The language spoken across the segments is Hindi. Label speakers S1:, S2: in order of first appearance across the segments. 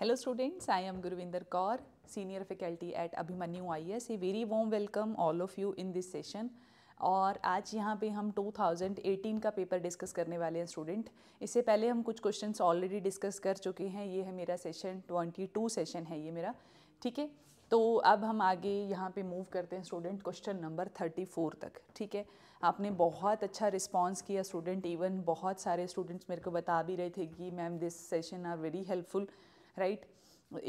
S1: Hello students I am Gurvinder Kaur senior faculty at Abhimanyu I S a very warm welcome all of you in this session और आज यहाँ पे हम 2018 का पेपर डिस्कस करने वाले हैं स्टूडेंट इससे पहले हम कुछ क्वेश्चंस ऑलरेडी डिस्कस कर चुके हैं ये है मेरा सेशन 22 सेशन है ये मेरा ठीक है तो अब हम आगे यहाँ पे मूव करते हैं स्टूडेंट क्वेश्चन नंबर 34 तक ठीक है आपने बहुत अच्छा रिस्पांस किया स्टूडेंट इवन बहुत सारे स्टूडेंट्स मेरे को बता भी रहे थे कि ma'am this session are very helpful right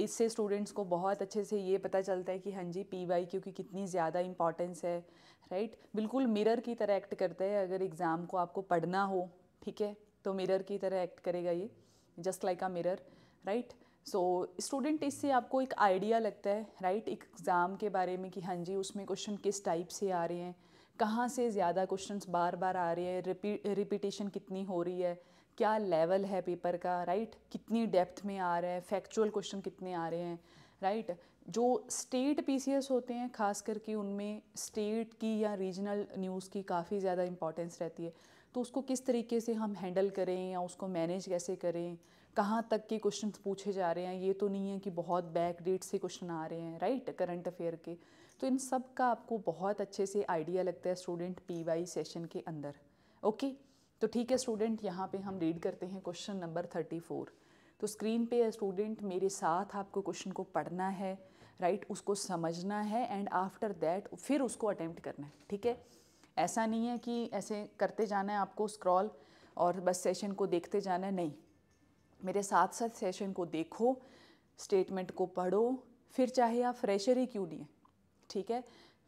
S1: इससे स्टूडेंट्स को बहुत अच्छे से ये पता चलता है कि हाँ जी पी वाई क्यू की कितनी ज़्यादा इम्पॉर्टेंस है राइट बिल्कुल मिरर की तरह एक्ट करता है अगर एग्ज़ाम को आपको पढ़ना हो ठीक है तो मिरर की तरह एक्ट करेगा ये just like a mirror right so student इससे आपको एक आइडिया लगता है राइट right? एग्ज़ाम के बारे में कि हाँ जी उसमें क्वेश्चन किस टाइप से आ रहे हैं कहाँ से ज़्यादा क्वेश्चंस बार बार आ रहे हैं रिपी रिपीटेशन कितनी हो रही है क्या लेवल है पेपर का राइट कितनी डेप्थ में आ रहा है फैक्चुअल क्वेश्चन कितने आ रहे हैं राइट जो स्टेट पीसीएस होते हैं खास करके उनमें स्टेट की या रीजनल न्यूज़ की काफ़ी ज़्यादा इंपॉर्टेंस रहती है तो उसको किस तरीके से हम हैंडल करें या उसको मैनेज कैसे करें कहाँ तक के क्वेश्चन पूछे जा रहे हैं ये तो नहीं है कि बहुत बैक डेट से क्वेश्चन आ रहे हैं राइट करंट अफेयर के तो इन सब का आपको बहुत अच्छे से आइडिया लगता है स्टूडेंट पीवाई सेशन के अंदर ओके तो ठीक है स्टूडेंट यहाँ पे हम रीड करते हैं क्वेश्चन नंबर थर्टी फोर तो स्क्रीन पे स्टूडेंट मेरे साथ आपको क्वेश्चन को पढ़ना है राइट right? उसको समझना है एंड आफ्टर दैट फिर उसको अटैम्प्ट करना है ठीक है ऐसा नहीं है कि ऐसे करते जाना है आपको स्क्रॉल और बस सेशन को देखते जाना है नहीं मेरे साथ साथ सेशन को देखो स्टेटमेंट को पढ़ो फिर चाहे आप फ्रेशर ही क्यों नहीं ठीक है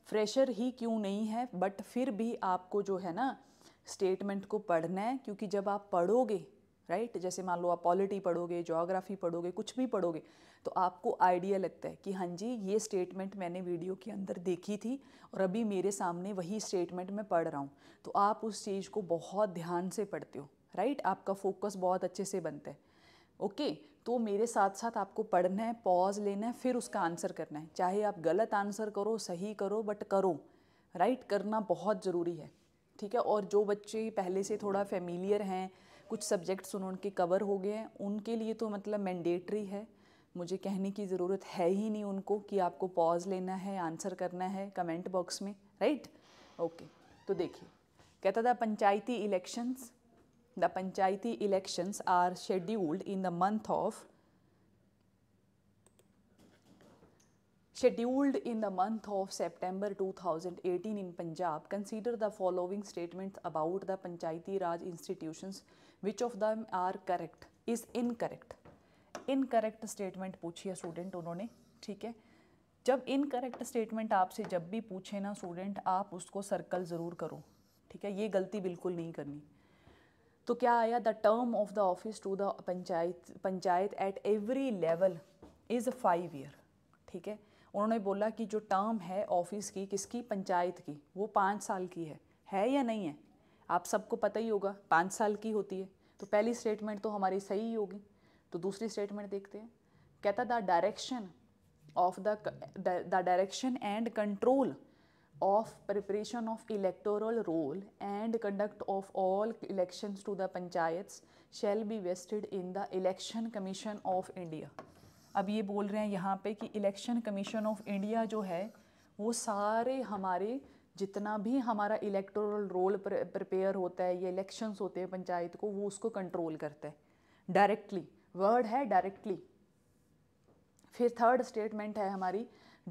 S1: फ्रेशर ही क्यों नहीं है बट फिर भी आपको जो है ना स्टेटमेंट को पढ़ना है क्योंकि जब आप पढ़ोगे राइट right? जैसे मान लो आप पॉलिटी पढ़ोगे जोग्राफ़ी पढ़ोगे कुछ भी पढ़ोगे तो आपको आइडिया लगता है कि हाँ जी ये स्टेटमेंट मैंने वीडियो के अंदर देखी थी और अभी मेरे सामने वही स्टेटमेंट मैं पढ़ रहा हूँ तो आप उस चीज़ को बहुत ध्यान से पढ़ते हो राइट right? आपका फोकस बहुत अच्छे से बनता है ओके okay? तो मेरे साथ साथ आपको पढ़ना है पॉज लेना है फिर उसका आंसर करना है चाहे आप गलत आंसर करो सही करो बट करो राइट करना बहुत ज़रूरी है ठीक है और जो बच्चे पहले से थोड़ा फेमिलियर हैं कुछ सब्जेक्ट्स उनके कवर हो गए हैं उनके लिए तो मतलब मैंडेटरी है मुझे कहने की ज़रूरत है ही नहीं उनको कि आपको पॉज लेना है आंसर करना है कमेंट बॉक्स में राइट ओके तो देखिए कहता था panchayati elections the panchayati elections are scheduled in the month of scheduled in the month of September 2018 in Punjab, consider the following statements about the Panchayati Raj institutions. Which of them are correct? Is incorrect. incorrect statement puchhiya student unhone theek hai है जब इनकरेक्ट स्टेटमेंट आपसे जब भी पूछे ना स्टूडेंट आप उसको सर्कल ज़रूर करो ठीक है ये गलती बिल्कुल नहीं करनी तो क्या आया the term of the office to the panchayat panchayat at every level is five year ठीक है उन्होंने बोला कि जो टर्म है ऑफिस की किसकी पंचायत की वो पाँच साल की है है या नहीं है आप सबको पता ही होगा पाँच साल की होती है तो पहली स्टेटमेंट तो हमारी सही ही होगी तो दूसरी स्टेटमेंट देखते हैं कहता the direction of the the direction and control of preparation of electoral roll and conduct of all elections to the panchayats shall be vested in the election commission of india अब ये बोल रहे हैं यहाँ पे कि इलेक्शन कमीशन ऑफ इंडिया जो है वो सारे हमारे जितना भी हमारा इलेक्टोरल रोल प्रिपेयर होता है या इलेक्शंस होते हैं पंचायत को वो उसको कंट्रोल करता है डायरेक्टली वर्ड है डायरेक्टली फिर थर्ड स्टेटमेंट है हमारी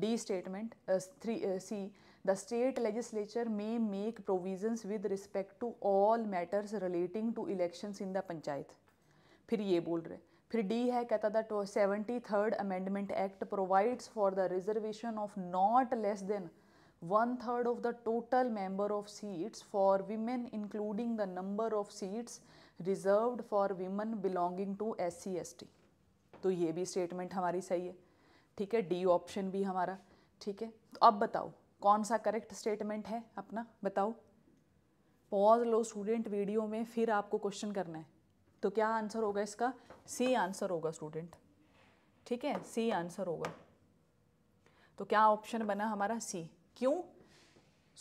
S1: D statement three C the state legislature may make provisions with respect to all matters relating to election in the panchayat फिर ये बोल रहे फिर डी है कहता था seventy third amendment act provides for the reservation of not less than one third of the total member of seats for women including the number of seats reserve for women belonging to S C S T तो ये भी स्टेटमेंट हमारी सही है ठीक है डी ऑप्शन भी हमारा ठीक है तो अब बताओ कौन सा करेक्ट स्टेटमेंट है अपना बताओ पॉज लो स्टूडेंट वीडियो में फिर आपको क्वेश्चन करना है तो क्या आंसर होगा इसका सी आंसर होगा स्टूडेंट ठीक है सी आंसर होगा तो क्या ऑप्शन बना हमारा सी क्यों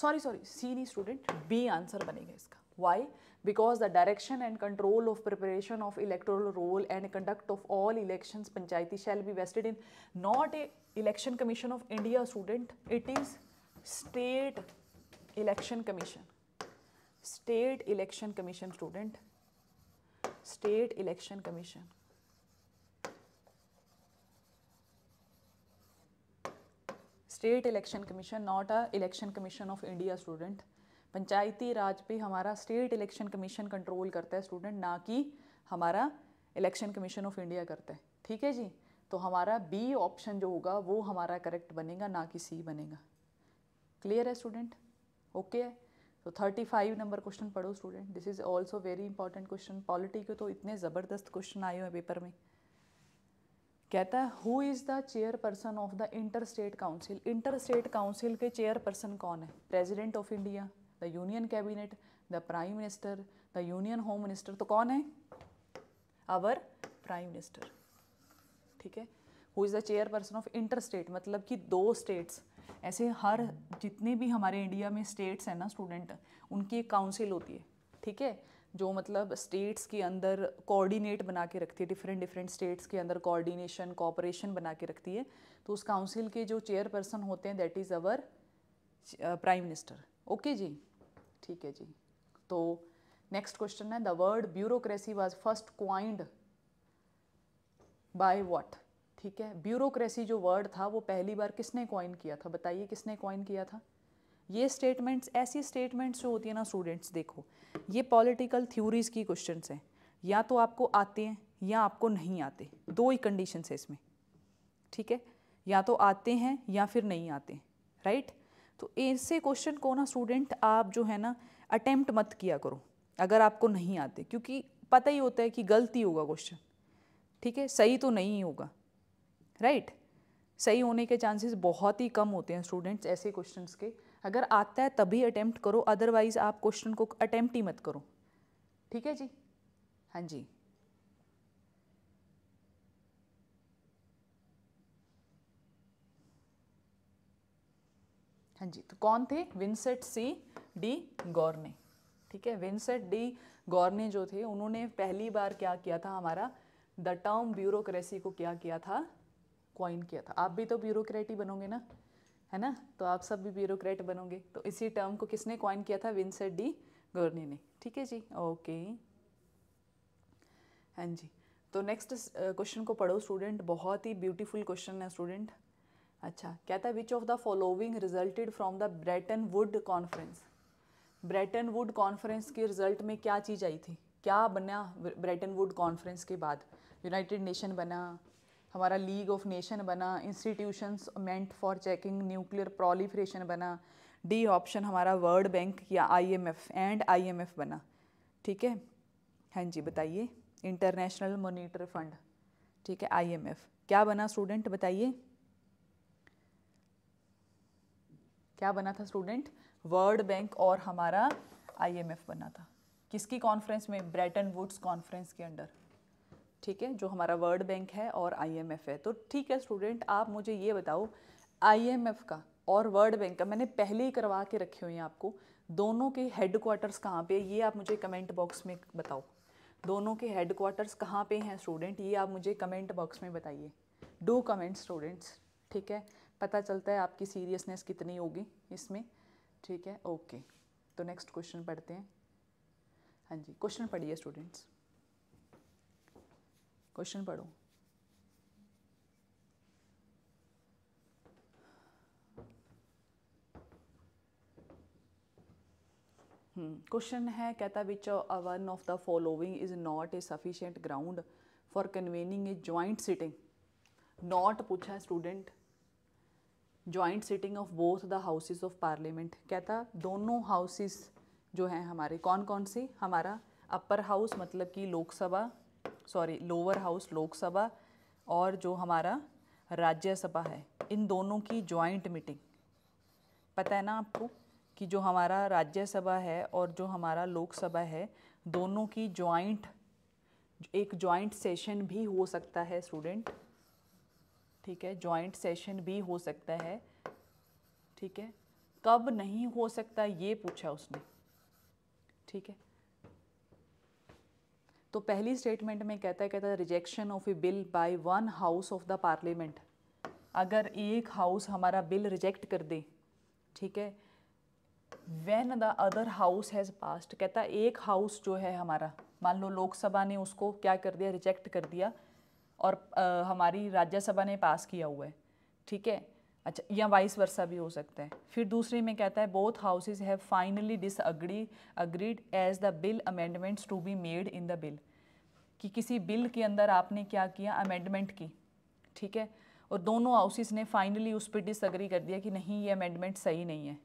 S1: सॉरी सॉरी सी नहीं स्टूडेंट बी आंसर बनेगा इसका why because the direction and control of preparation of electoral roll and conduct of all election panchayati shall be vested in not a election commission of India student it is state election commission state election commission student state election commission state election commission not a election commission of India student Panchayati Raj पे हमारा स्टेट इलेक्शन कमीशन कंट्रोल करता है स्टूडेंट ना कि हमारा इलेक्शन कमीशन ऑफ इंडिया करता है ठीक है जी तो हमारा बी ऑप्शन जो होगा वो हमारा करेक्ट बनेगा ना कि सी बनेगा क्लियर है स्टूडेंट ओके okay है तो थर्टी फाइव नंबर क्वेश्चन पढ़ो student this is also very important question polity के तो इतने ज़बरदस्त क्वेश्चन आए हुए हैं पेपर में कहता है who is the chairperson of the inter state council inter state council के चेयरपर्सन कौन है president of India the union cabinet the prime minister the union home minister तो कौन है अवर प्राइम मिनिस्टर ठीक है who is the chairperson of inter state मतलब कि दो स्टेट्स ऐसे हर जितने भी हमारे इंडिया में स्टेट्स हैं ना स्टूडेंट उनकी एक काउंसिल होती है ठीक है जो मतलब स्टेट्स के अंदर कोऑर्डिनेट बना के रखती है डिफरेंट डिफरेंट स्टेट्स के अंदर कोऑर्डिनेशन कॉपरेशन बना के रखती है तो उस काउंसिल के जो चेयरपर्सन होते हैं that is our prime minister okay जी ठीक है जी तो नेक्स्ट क्वेश्चन है the word bureaucracy was first coined by what ठीक है ब्यूरोक्रेसी जो वर्ड था वो पहली बार किसने क्वाइन किया था बताइए किसने क्वाइन किया था ये स्टेटमेंट्स ऐसी स्टेटमेंट्स जो होती है ना स्टूडेंट्स देखो ये पॉलिटिकल थ्योरीज़ की क्वेश्चन हैं या तो आपको आते हैं या आपको नहीं आते दो ही कंडीशन है इसमें ठीक है या तो आते हैं या फिर नहीं आते राइट तो ऐसे क्वेश्चन को ना स्टूडेंट आप जो है ना अटैम्प्ट मत किया करो अगर आपको नहीं आते क्योंकि पता ही होता है कि गलती होगा क्वेश्चन ठीक है सही तो नहीं होगा राइट right? सही होने के चांसेस बहुत ही कम होते हैं स्टूडेंट्स ऐसे क्वेश्चन के अगर आता है तभी अटैम्प्ट करो अदरवाइज आप क्वेश्चन को अटैम्प्ट ही मत करो ठीक है जी हाँ जी हाँ जी तो कौन थे विंसेट सी डी गौरने ठीक है विंसेट डी गौरने जो थे उन्होंने पहली बार क्या किया था हमारा द टर्म ब्यूरोक्रेसी को क्या किया था क्वाइन किया था आप भी तो ब्यूरोक्रेट ही बनोगे ना है ना तो आप सब भी ब्यूरोक्रेट बनोगे तो इसी टर्म को किसने क्वाइन किया था विंसर डी गर्नी ने ठीक है जी ओके हाँ जी तो नेक्स्ट क्वेश्चन uh, को पढ़ो स्टूडेंट बहुत ही ब्यूटीफुल क्वेश्चन है स्टूडेंट अच्छा कहता है which of the following resulted from the Bretton Wood conference Bretton Wood conference के रिजल्ट में क्या चीज़ आई थी क्या बना ब्रेटन वुड कॉन्फ्रेंस के बाद यूनाइटेड नेशन बना हमारा लीग ऑफ नेशन बना institutions meant for checking nuclear proliferation बना डी ऑप्शन हमारा वर्ल्ड बैंक या आईएमएफ एंड आईएमएफ बना ठीक है हाँ जी बताइए इंटरनेशनल मोनिटर फंड ठीक है आईएमएफ क्या बना स्टूडेंट बताइए क्या बना था स्टूडेंट वर्ल्ड बैंक और हमारा आईएमएफ बना था किसकी कॉन्फ्रेंस में ब्रैटन वुड्स कॉन्फ्रेंस के अंडर ठीक है जो हमारा वर्ल्ड बैंक है और आईएमएफ है तो ठीक है स्टूडेंट आप मुझे ये बताओ आईएमएफ का और वर्ल्ड बैंक का मैंने पहले ही करवा के रखे हुए हैं आपको दोनों के हेड क्वार्टर्स कहाँ पे ये आप मुझे कमेंट बॉक्स में बताओ दोनों के हेड क्वार्टर्स कहाँ पे हैं स्टूडेंट ये आप मुझे कमेंट बॉक्स में बताइए डू कमेंट स्टूडेंट्स ठीक है पता चलता है आपकी सीरियसनेस कितनी होगी इसमें ठीक है ओके तो नेक्स्ट क्वेश्चन पढ़ते हैं हाँ जी क्वेश्चन पढ़िए स्टूडेंट्स क्वेश्चन पढ़ो हम्म, क्वेश्चन है कहता which one of the following is not a sufficient ground for convening a joint sitting not पूछा student joint sitting of both the houses of parliament कहता दोनों हाउसेस जो हैं हमारे कौन कौन से हमारा अपर हाउस मतलब कि Lok Sabha sorry lower house Lok Sabha और जो हमारा राज्यसभा है इन दोनों की जॉइंट मीटिंग पता है ना आपको कि जो हमारा राज्यसभा है और जो हमारा लोकसभा है दोनों की जॉइंट एक जॉइंट सेशन भी हो सकता है स्टूडेंट ठीक है जॉइंट सेशन भी हो सकता है ठीक है कब नहीं हो सकता ये पूछा उसने ठीक है तो पहली स्टेटमेंट में कहता है कहता है rejection of a bill by one house of the parliament अगर एक हाउस हमारा बिल रिजेक्ट कर दे ठीक है when the other house has passed कहता है एक हाउस जो है हमारा मान लो लोकसभा ने उसको क्या कर दिया रिजेक्ट कर दिया और आ, हमारी राज्यसभा ने पास किया हुआ है ठीक है अच्छा या वाइस वर्सा भी हो सकता है फिर दूसरे में कहता है both houses have finally disagree agreed as the bill amendments to be made in the bill कि किसी बिल के अंदर आपने क्या किया अमेंडमेंट की ठीक है और दोनों हाउसेज ने फाइनली उस पर डिसअग्री कर दिया कि नहीं ये अमेंडमेंट सही नहीं है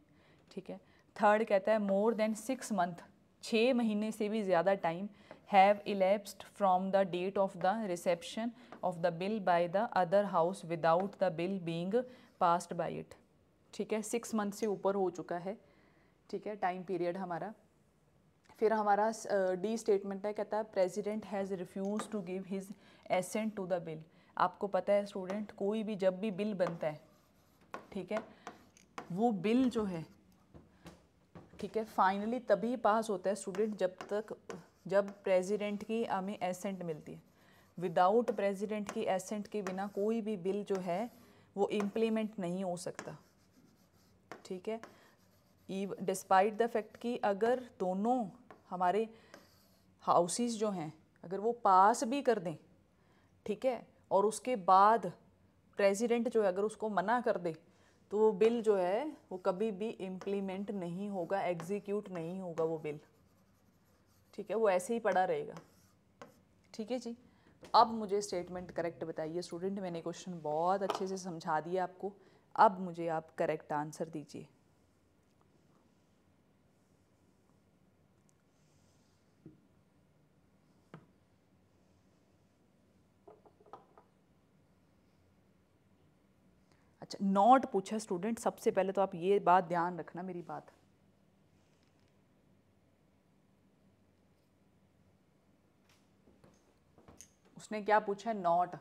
S1: ठीक है थर्ड कहता है मोर देन सिक्स मंथ छः महीने से भी ज़्यादा time have elapsed from the date of the reception of the bill by the other house without the bill being passed by it ठीक है सिक्स मंथ से ऊपर हो चुका है ठीक है टाइम पीरियड हमारा फिर हमारा डी स्टेटमेंट है कहता है president has refused to give his assent to the bill आपको पता है स्टूडेंट कोई भी जब भी बिल बनता है ठीक है वो बिल जो है ठीक है फाइनली तभी पास होता है स्टूडेंट जब तक जब प्रेसिडेंट की हमें एसेंट मिलती है विदाउट प्रेसिडेंट की एसेंट के बिना कोई भी बिल जो है वो इम्प्लीमेंट नहीं हो सकता ठीक है ईव डिस्पाइट द फैक्ट कि अगर दोनों हमारे हाउसेस जो हैं अगर वो पास भी कर दें ठीक है और उसके बाद प्रेसिडेंट जो है अगर उसको मना कर दे तो वो बिल जो है वो कभी भी इम्प्लीमेंट नहीं होगा एग्जीक्यूट नहीं होगा वो बिल ठीक है वो ऐसे ही पड़ा रहेगा ठीक है जी अब मुझे स्टेटमेंट करेक्ट बताइए स्टूडेंट मैंने क्वेश्चन बहुत अच्छे से समझा दिया आपको अब मुझे आप करेक्ट आंसर दीजिए अच्छा नॉट पूछा स्टूडेंट सबसे पहले तो आप ये बात ध्यान रखना मेरी बात उसने क्या पूछा है not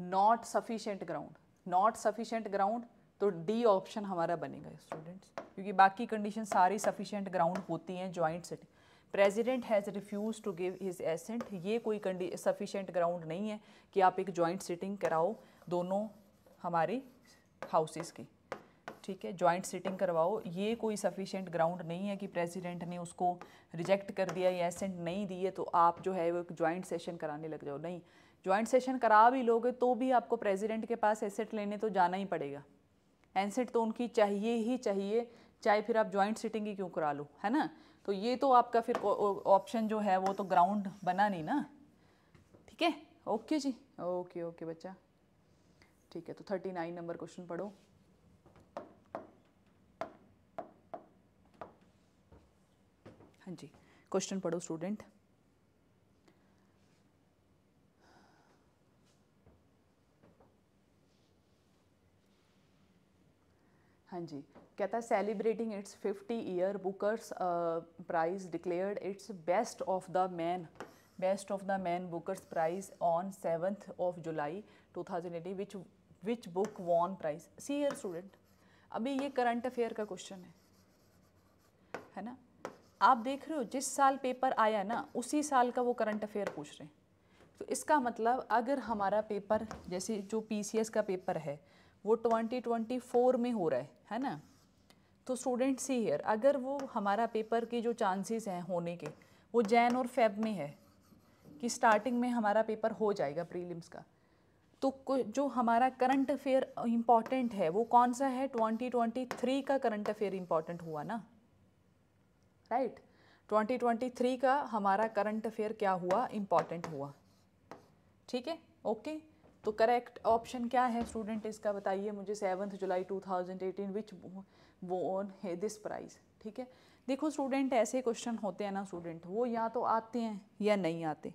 S1: not sufficient ground not sufficient ground तो डी ऑप्शन हमारा बनेगा स्टूडेंट्स क्योंकि बाकी कंडीशन सारी सफिशेंट ग्राउंड होती हैं joint sitting president has refused to give his assent ये कोई सफिशेंट ग्राउंड नहीं है कि आप एक जॉइंट सिटिंग कराओ दोनों हमारी हाउसेस की ठीक है जॉइंट सिटिंग करवाओ ये कोई सफिशेंट ग्राउंड नहीं है कि प्रेसिडेंट ने उसको रिजेक्ट कर दिया या एसेंट नहीं दिए तो आप जो है वो एक जॉइंट सेशन कराने लग जाओ नहीं जॉइंट सेशन करा भी लोगे तो भी आपको प्रेसिडेंट के पास एसेट लेने तो जाना ही पड़ेगा एनसेट तो उनकी चाहिए ही चाहिए चाहे फिर आप जॉइंट सिटिंग ही क्यों करा लो है ना तो ये तो आपका फिर ऑप्शन जो है वो तो ग्राउंड बना नहीं ना ठीक है ओके जी ओके ओके बच्चा ठीक है तो थर्टी नाइन नंबर क्वेश्चन पढ़ो हाँ जी क्वेश्चन पढ़ो स्टूडेंट हाँ जी कहता है celebrating its fifty year Bookers prize declared its best of the Man best of the Man Bookers prize on seventh of July two thousand eighteen which which book won prize see year student अभी ये करंट अफेयर का क्वेश्चन है है ना आप देख रहे हो जिस साल पेपर आया ना उसी साल का वो करंट अफेयर पूछ रहे हैं तो इसका मतलब अगर हमारा पेपर जैसे जो पी का पेपर है वो 2024 में हो रहा है है ना तो स्टूडेंट सी हेयर अगर वो हमारा पेपर के जो चांसेस हैं होने के वो जैन और फेब में है कि स्टार्टिंग में हमारा पेपर हो जाएगा प्रीलिम्स का तो जो हमारा करंट अफेयर इम्पॉर्टेंट है वो कौन सा है 2023 का करंट अफेयर इम्पॉर्टेंट हुआ ना राइट right? 2023 का हमारा करंट अफेयर क्या हुआ इम्पॉर्टेंट हुआ ठीक है ओके तो करेक्ट ऑप्शन क्या है स्टूडेंट इसका बताइए मुझे सेवन्थ जुलाई 2018 विच ऑन है दिस प्राइज़ ठीक है देखो स्टूडेंट ऐसे क्वेश्चन होते हैं ना स्टूडेंट वो या तो आते हैं या नहीं आते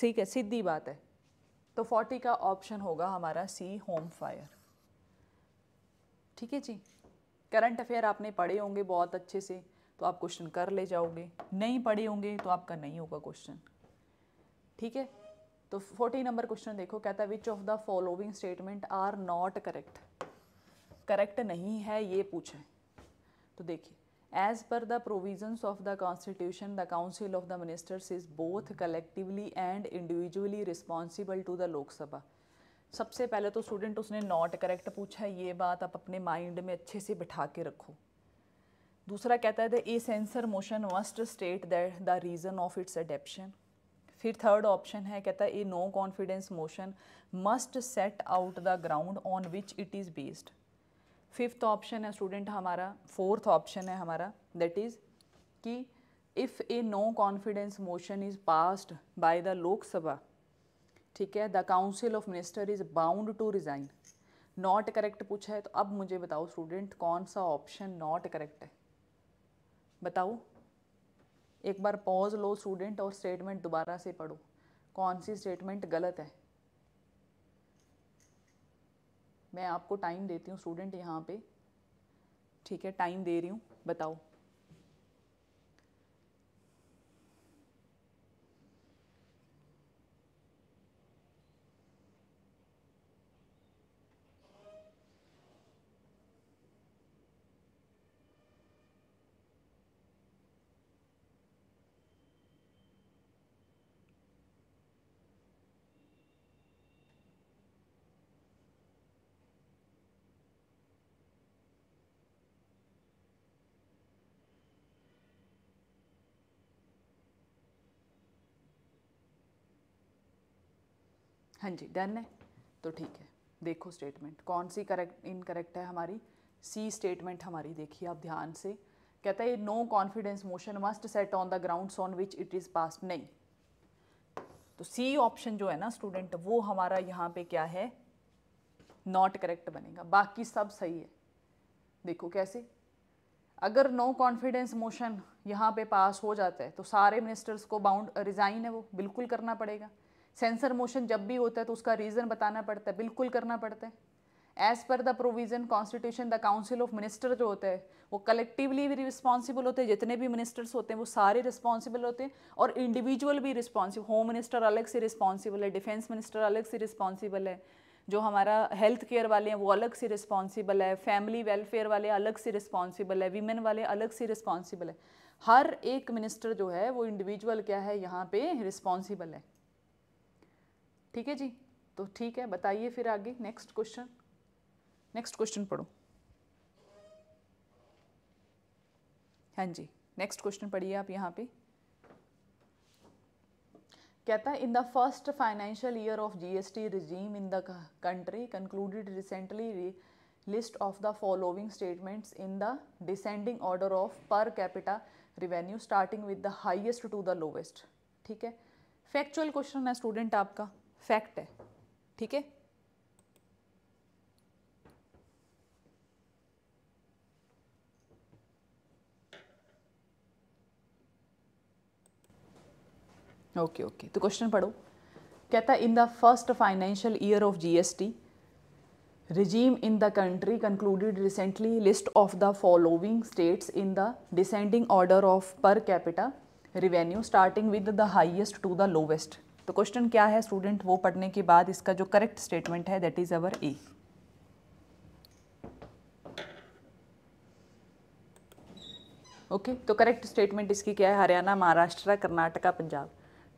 S1: ठीक है सीधी बात है तो फोर्टी का ऑप्शन होगा हमारा सी होम फायर ठीक है जी करंट अफेयर आपने पढ़े होंगे बहुत अच्छे से तो आप क्वेश्चन कर ले जाओगे नहीं पढ़े होंगे तो आपका नहीं होगा क्वेश्चन ठीक है तो फोर्टी नंबर क्वेश्चन देखो कहता है which of the following statement are not correct correct नहीं है ये पूछें तो देखिए as per the provisions of the constitution the council of the ministers is both collectively and individually responsible to the Lok Sabha सबसे पहले तो स्टूडेंट उसने नॉट करेक्ट पूछा है ये बात आप अपने माइंड में अच्छे से बिठा के रखो दूसरा कहता है the a censure motion must state that the reason of its adoption फिर थर्ड ऑप्शन है कहता है a no confidence motion must set out the ground on which it is based fifth option है स्टूडेंट हमारा फोर्थ ऑप्शन है हमारा दैट इज़ कि if a no confidence motion is passed by the Lok Sabha ठीक है the council of minister is bound to resign not correct पूछा है तो अब मुझे बताओ स्टूडेंट कौन सा ऑप्शन नॉट करेक्ट है बताओ एक बार पॉज लो स्टूडेंट और स्टेटमेंट दोबारा से पढ़ो कौन सी स्टेटमेंट गलत है मैं आपको टाइम देती हूँ स्टूडेंट यहाँ पे ठीक है टाइम दे रही हूँ बताओ हाँ जी डन है तो ठीक है देखो स्टेटमेंट कौन सी करेक्ट इनकरेक्ट है हमारी सी स्टेटमेंट हमारी देखिए आप ध्यान से कहता है no confidence motion must set on the ground on which it is pass नहीं तो सी ऑप्शन जो है ना स्टूडेंट वो हमारा यहाँ पे क्या है नॉट करेक्ट बनेगा बाकी सब सही है देखो कैसे अगर नो कॉन्फिडेंस मोशन यहाँ पे पास हो जाता है तो सारे मिनिस्टर्स को बाउंड रिज़ाइन है वो बिल्कुल करना पड़ेगा सेंसर मोशन जब भी होता है तो उसका रीज़न बताना पड़ता है बिल्कुल करना पड़ता है as per the provision constitution the council of minister जो होता है वो कलेक्टिवली भी रिस्पॉन्सिबल होते हैं जितने भी मिनिस्टर्स होते हैं वो सारे रिस्पॉन्सिबल होते हैं और इंडिविजुअल भी रिस्पॉन्सिबल होम मिनिस्टर अलग से रिस्पॉन्सिबल है डिफेंस मिनिस्टर अलग से रिस्पॉन्सिबल है जो हमारा हेल्थ केयर वाले हैं वो अलग से रिस्पॉन्सिबल है फैमिली वेलफेयर वाले अलग से रिस्पॉन्सिबल है वीमेन वाले अलग से रिस्पॉन्सिबल है हर एक मिनिस्टर जो है वो इंडिविजुअल क्या है यहाँ पे रिस्पॉन्सिबल है ठीक है जी तो ठीक है बताइए फिर आगे नेक्स्ट क्वेश्चन नेक्स्ट क्वेश्चन पढ़ो हाँ जी नेक्स्ट क्वेश्चन पढ़िए आप यहाँ पे कहता है in the first financial year of GST regime in the country concluded recently list of the following statements in the descending order of per capita revenue starting with the highest to the lowest ठीक है फैक्चुअल क्वेश्चन है स्टूडेंट आपका फैक्ट है ठीक है ओके ओके तो क्वेश्चन पढ़ो कहता in the first financial year of GST regime in the country concluded recently list of the following states in the descending order of per capita revenue starting with the highest to the lowest तो क्वेश्चन क्या है स्टूडेंट वो पढ़ने के बाद इसका जो करेक्ट स्टेटमेंट है that is our A okay तो करेक्ट स्टेटमेंट इसकी क्या है हरियाणा महाराष्ट्र कर्नाटका पंजाब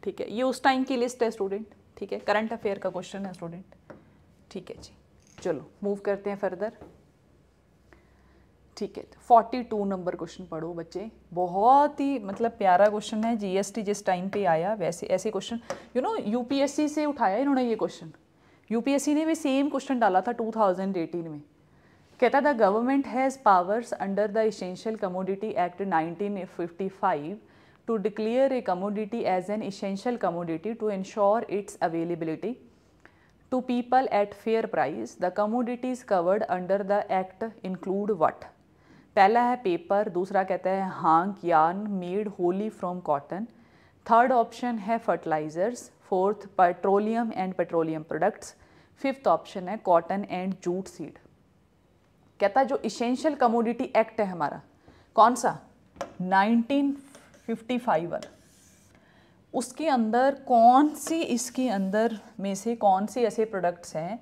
S1: ठीक है ये उस टाइम की लिस्ट है स्टूडेंट ठीक है करंट अफेयर का क्वेश्चन है स्टूडेंट ठीक है जी चलो मूव करते हैं फर्दर ठीक है फोर्टी टू नंबर क्वेश्चन पढ़ो बच्चे बहुत ही मतलब प्यारा क्वेश्चन है जीएसटी जिस टाइम पे आया वैसे ऐसे क्वेश्चन यू नो यूपीएससी से उठाया इन्होंने ये क्वेश्चन यूपीएससी ने भी सेम क्वेश्चन डाला था 2018 में कहता the government has powers under the essential commodity act 1955 to declare a commodity as an essential commodity to ensure its availability to people at fair price the commodities covered under the act include what पहला है पेपर दूसरा कहता है hank yarn made wholly from cotton third option है fertilisers fourth petroleum and petroleum products fifth option है कॉटन एंड जूट सीड कहता है जो इसेंशियल कमोडिटी एक्ट है हमारा कौन सा 1955 वाला उसके अंदर कौन सी इसके अंदर में से कौन से ऐसे प्रोडक्ट्स हैं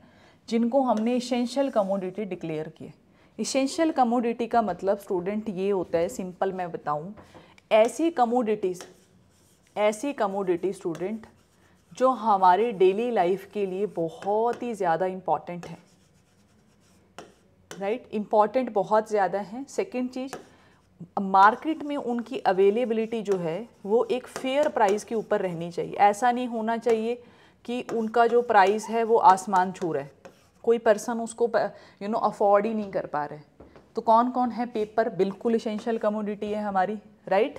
S1: जिनको हमने इसेंशियल कमोडिटी डिक्लेयर किए इसेंशियल कमोडिटी का मतलब स्टूडेंट ये होता है सिंपल मैं बताऊँ ऐसी कमोडिटीज़ ऐसी कमोडिटी स्टूडेंट जो हमारे डेली लाइफ के लिए बहुत ही ज़्यादा इम्पॉर्टेंट है राइट right? इम्पॉर्टेंट बहुत ज़्यादा है सेकेंड चीज़ मार्केट में उनकी अवेलेबिलिटी जो है वो एक फेयर प्राइस के ऊपर रहनी चाहिए ऐसा नहीं होना चाहिए कि उनका जो प्राइस है वो आसमान छू रहा है कोई पर्सन उसको यू नो अफोर्ड ही नहीं कर पा रहे तो कौन कौन है पेपर बिल्कुल इसेंशियल कमोडिटी है हमारी राइट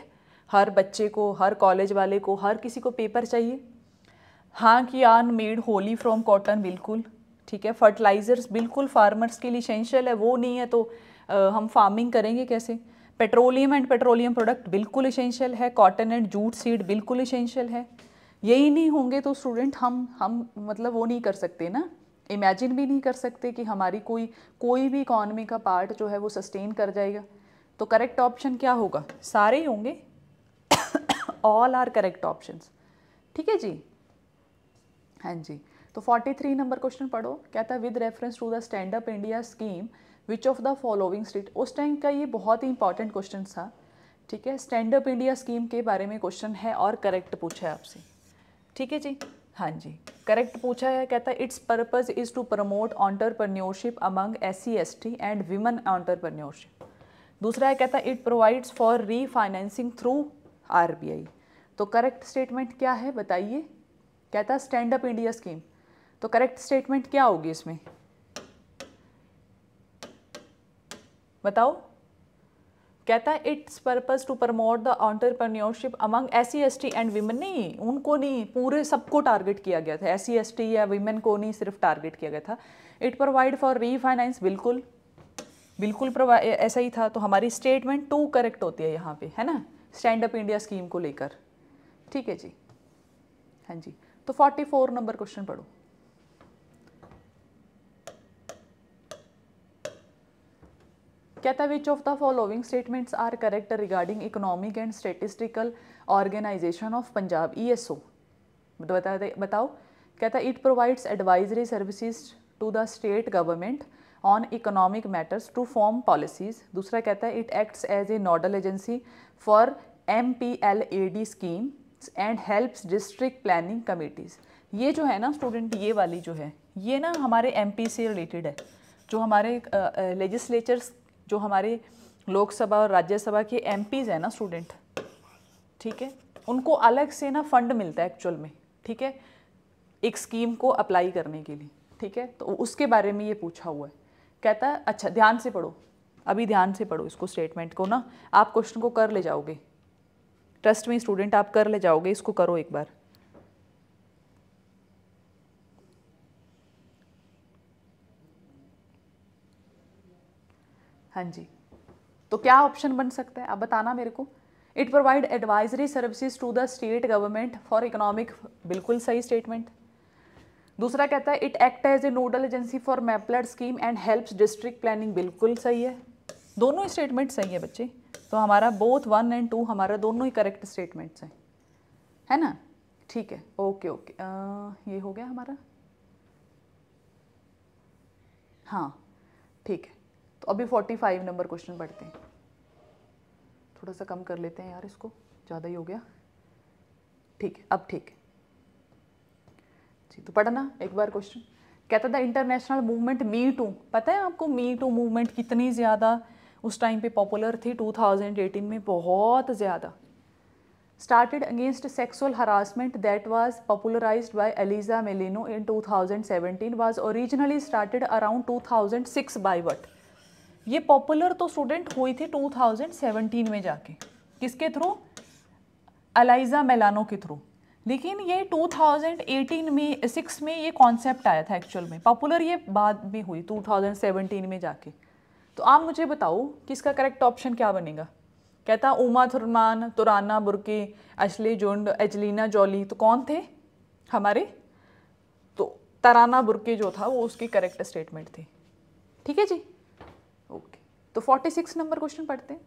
S1: हर बच्चे को हर कॉलेज वाले को हर किसी को पेपर चाहिए हाँ कि आन हाँ, मेड होली फ्रॉम कॉटन बिल्कुल ठीक है फर्टिलाइज़र्स बिल्कुल फार्मर्स के लिए इसेंशियल है वो नहीं है तो आ, हम फार्मिंग करेंगे कैसे पेट्रोलियम एंड पेट्रोलियम प्रोडक्ट बिल्कुल इसेंशियल है कॉटन एंड जूट सीड बिल्कुल इसेंशियल है यही नहीं होंगे तो स्टूडेंट हम हम मतलब वो नहीं कर सकते ना इमेजिन भी नहीं कर सकते कि हमारी कोई कोई भी इकॉनमी का पार्ट जो है वो सस्टेन कर जाएगा तो करेक्ट ऑप्शन क्या होगा सारे ही होंगे ऑल आर करेक्ट ऑप्शन ठीक है जी हाँ जी तो 43 नंबर क्वेश्चन पढ़ो कहता है with reference to the stand up India scheme which of the following state उस टाइम का ये बहुत ही इंपॉर्टेंट क्वेश्चन था ठीक है स्टैंड अप इंडिया स्कीम के बारे में क्वेश्चन है और करेक्ट पूछा है आपसे ठीक है जी हाँ जी करेक्ट पूछा है कहता है its purpose is to promote entrepreneurship among S C S T and women entrepreneurship दूसरा है कहता है it provides for refinancing through R B I तो करेक्ट स्टेटमेंट क्या है बताइए कहता है स्टैंड अप इंडिया स्कीम तो करेक्ट स्टेटमेंट क्या होगी इसमें बताओ कहता है its purpose to promote the entrepreneurship among S C S T and women नहीं उनको नहीं पूरे सबको टारगेट किया गया था एस सी एस टी या वीमेन को नहीं सिर्फ टारगेट किया गया था इट प्रोवाइड फॉर रीफाइनेंस बिल्कुल बिल्कुल ऐसा ही था तो हमारी स्टेटमेंट टू करेक्ट होती है यहाँ पे है ना स्टैंड अप इंडिया स्कीम को लेकर ठीक है जी हाँ जी तो फोर्टी फोर नंबर क्वेश्चन पढ़ो कहता है which of the following statements are correct regarding economic and statistical organisation of Punjab E S O बता दे बताओ कहता है it provides advisory services to the state government on economic matters to form policies दूसरा कहता है it acts as a nodal agency for M P L A D scheme and helps district planning committees ये जो है ना स्टूडेंट ये वाली जो है ये ना हमारे एम पी से रिलेटेड है जो हमारे लेजिस्लेचर्स जो हमारे लोकसभा और राज्यसभा के एम हैं ना स्टूडेंट ठीक है उनको अलग से ना फंड मिलता है एक्चुअल में ठीक है एक स्कीम को अप्लाई करने के लिए ठीक है तो उसके बारे में ये पूछा हुआ है कहता है अच्छा ध्यान से पढ़ो अभी ध्यान से पढ़ो इसको स्टेटमेंट को ना आप क्वेश्चन को कर ले जाओगे ट्रस्ट में स्टूडेंट आप कर ले जाओगे इसको करो एक बार हाँ जी तो क्या ऑप्शन बन सकता है आप बताना मेरे को it provide advisory services to the state government for economic बिल्कुल सही स्टेटमेंट दूसरा कहता है it act as a nodal agency for मैपलर scheme and helps district planning बिल्कुल सही है दोनों स्टेटमेंट सही है बच्चे तो हमारा बोथ वन एंड टू हमारा दोनों ही करेक्ट स्टेटमेंट्स हैं है ना ठीक है ओके ओके आ, ये हो गया हमारा हाँ ठीक है तो अभी 45 नंबर क्वेश्चन पढ़ते हैं थोड़ा सा कम कर लेते हैं यार इसको ज़्यादा ही हो गया ठीक है अब ठीक है जी तो पढ़ना एक बार क्वेश्चन कहता था इंटरनेशनल मूवमेंट मी टू पता है आपको मी टू मूवमेंट कितनी ज़्यादा उस टाइम पे पॉपुलर थी 2018 में बहुत ज़्यादा started against sexual harassment that was popularized by Alyssa Milano in 2017 was originally started around 2006 by what ये पॉपुलर तो स्टूडेंट हुई थी 2017 में जाके किसके थ्रू अलाइजा मेलानो के थ्रू लेकिन ये 2018 में सिक्स में ये कॉन्सेप्ट आया था एक्चुअल में पॉपुलर ये बाद में हुई 2017 में जाके तो आप मुझे बताओ कि इसका करेक्ट ऑप्शन क्या बनेगा कहता उमा थुरमान तुराना बुरके अशले जुंड एजलिना जॉली तो कौन थे हमारे तो तराना बुरके जो था वो उसकी करेक्ट स्टेटमेंट थी ठीक है जी तो 46 नंबर क्वेश्चन पढ़ते हैं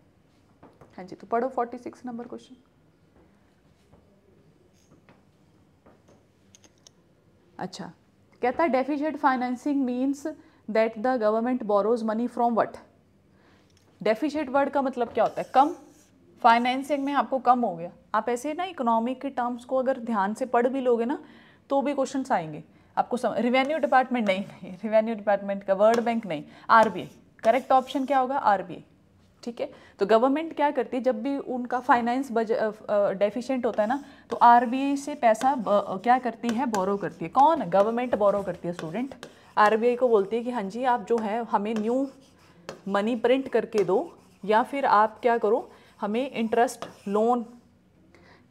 S1: हाँ जी तो पढ़ो 46 नंबर क्वेश्चन अच्छा कहता है deficit financing means that the government borrows money from what deficit word का मतलब क्या होता है कम फाइनेंसिंग में आपको कम हो गया आप ऐसे ना इकोनॉमिक के टर्म्स को अगर ध्यान से पढ़ भी लोगे ना तो भी क्वेश्चन आएंगे आपको रिवेन्यू डिपार्टमेंट नहीं नहीं रिवेन्यू डिपार्टमेंट का वर्ल्ड बैंक नहीं आरबीआई करेक्ट ऑप्शन क्या होगा आरबीआई ठीक है तो गवर्नमेंट क्या करती है जब भी उनका फाइनेंस बज डेफिशिएंट होता है ना तो आरबीआई से पैसा ब, क्या करती है बोरो करती है कौन गवर्नमेंट बोरो करती है स्टूडेंट आरबीआई को बोलती है कि हाँ जी आप जो है हमें न्यू मनी प्रिंट करके दो या फिर आप क्या करो हमें इंटरेस्ट लोन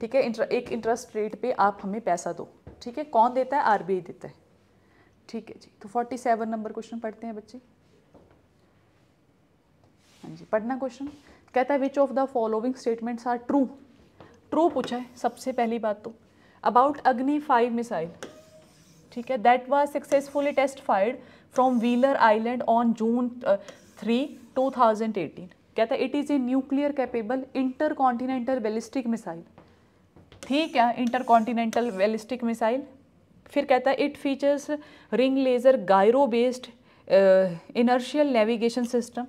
S1: ठीक है इंटर, एक इंटरेस्ट रेट पर आप हमें पैसा दो ठीक है कौन देता है आर देता है ठीक है जी तो फोर्टी नंबर क्वेश्चन पढ़ते हैं बच्चे हाँ जी पढ़ना क्वेश्चन कहता है which of the following statements are true true पूछा है सबसे पहली बात तो अबाउट अग्नि फाइव मिसाइल ठीक है that was successfully test fired from Wheeler Island on June three two thousand eighteen कहता है it is a nuclear capable intercontinental ballistic missile ठीक है इंटर कॉन्टीनेंटल बैलिस्टिक मिसाइल फिर कहता है it features ring laser gyro based inertial navigation system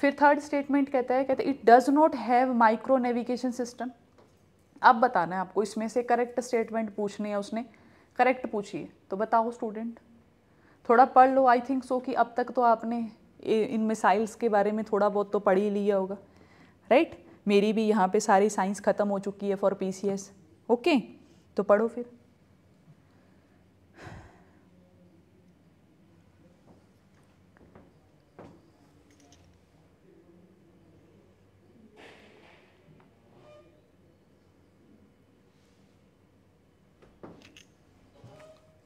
S1: फिर थर्ड स्टेटमेंट कहता है कहते it does not have micro navigation system अब बताना है आपको इसमें से करेक्ट स्टेटमेंट पूछनी है उसने करेक्ट पूछिए तो बताओ स्टूडेंट थोड़ा पढ़ लो आई थिंक सो कि अब तक तो आपने इन मिसाइल्स के बारे में थोड़ा बहुत तो पढ़ ही लिया होगा राइट right? मेरी भी यहाँ पे सारी साइंस ख़त्म हो चुकी है फॉर पीसीएस ओके तो पढ़ो फिर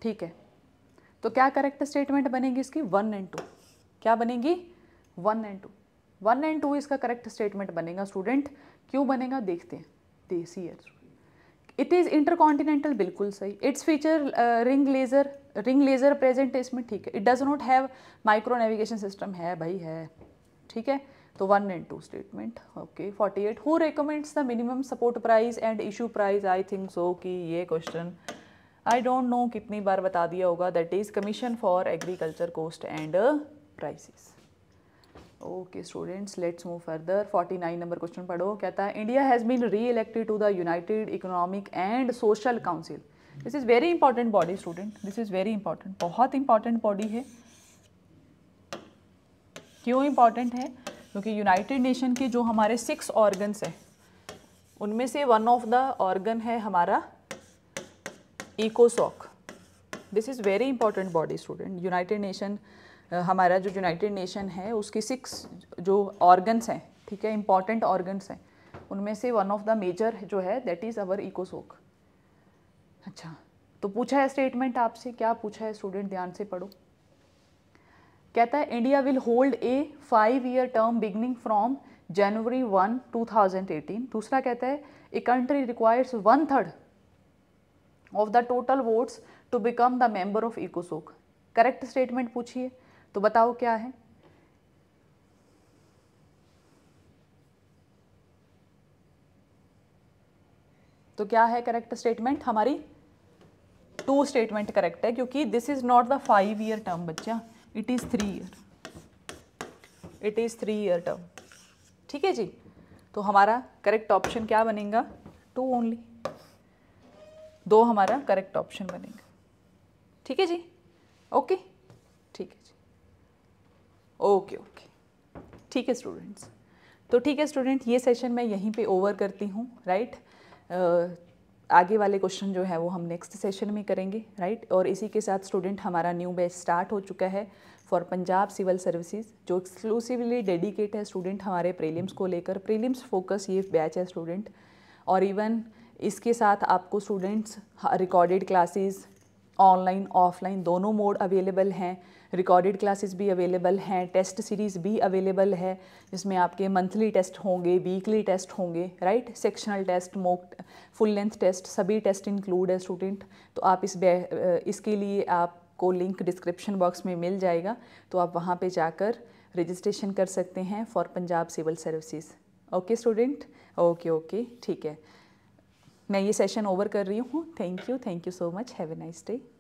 S1: ठीक है तो क्या करेक्ट स्टेटमेंट बनेगी इसकी वन एंड टू क्या बनेगी one and two one and two इसका करेक्ट स्टेटमेंट बनेगा स्टूडेंट क्यों बनेगा देखते हैं देसी ईयर इट इज़ इंटरकॉन्टिनेंटल बिल्कुल सही it's feature ring laser ring laser present है इसमें ठीक है it does not have micro navigation system है भाई है ठीक है तो one and two statement okay forty eight who recommends the minimum support price and issue price I think so कि ये क्वेश्चन आई डोंट नो कितनी बार बता दिया होगा that is commission for agriculture cost and prices okay students let's move further 49 number question पढ़ो कहता है India has been reelected to the United Economic and Social Council this is very important body student this is very important बहुत इंपॉर्टेंट बॉडी है क्यों इम्पॉर्टेंट है क्योंकि यूनाइटेड नेशन के जो हमारे सिक्स ऑर्गन्स हैं उनमें से वन ऑफ द ऑर्गन है हमारा ECOSOC this is very important body student United Nation हमारा जो यूनाइटेड नेशन है उसकी सिक्स जो ऑर्गन्स हैं ठीक है इंपॉर्टेंट ऑर्गन्स हैं उनमें से वन ऑफ द मेजर जो है दैट इज़ अवर इकोसोक अच्छा तो पूछा है स्टेटमेंट आपसे क्या पूछा है स्टूडेंट ध्यान से पढ़ो कहता है India will hold a five year term beginning from January one 2018 दूसरा कहता है a country requires one third of the total votes to become the member of इकोसोक करेक्ट स्टेटमेंट पूछिए तो बताओ क्या है तो क्या है करेक्ट स्टेटमेंट हमारी टू स्टेटमेंट करेक्ट है क्योंकि this is not the five year term बच्चा it is three year it is three year term ठीक है जी तो हमारा करेक्ट ऑप्शन क्या बनेगा टू ओनली दो हमारा करेक्ट ऑप्शन बनेगा ठीक है जी ओके ठीक है जी ओके ओके ठीक है स्टूडेंट्स तो ठीक है स्टूडेंट ये सेशन मैं यहीं पे ओवर करती हूँ राइट uh, आगे वाले क्वेश्चन जो है वो हम नेक्स्ट सेशन में करेंगे राइट और इसी के साथ स्टूडेंट हमारा न्यू बैच स्टार्ट हो चुका है फॉर पंजाब सिविल सर्विसेज जो एक्सक्लूसिवली डेडिकेट है स्टूडेंट हमारे प्रीलिम्स को लेकर प्रीलिम्स फोकस ये बैच है स्टूडेंट और इवन इसके साथ आपको students recorded classes online offline दोनों मोड अवेलेबल हैं रिकॉर्डेड क्लासेस भी अवेलेबल हैं टेस्ट सीरीज़ भी अवेलेबल है जिसमें आपके मंथली टेस्ट होंगे वीकली टेस्ट होंगे right sectional test mock full length test सभी टेस्ट इंक्लूड है स्टूडेंट तो आप इस इसके लिए आपको लिंक डिस्क्रिप्शन बॉक्स में मिल जाएगा तो आप वहाँ पर जाकर रजिस्ट्रेशन कर सकते हैं for Punjab civil services okay student okay okay ठीक है मैं ये सेशन ओवर कर रही हूँ thank you thank you so much have a nice day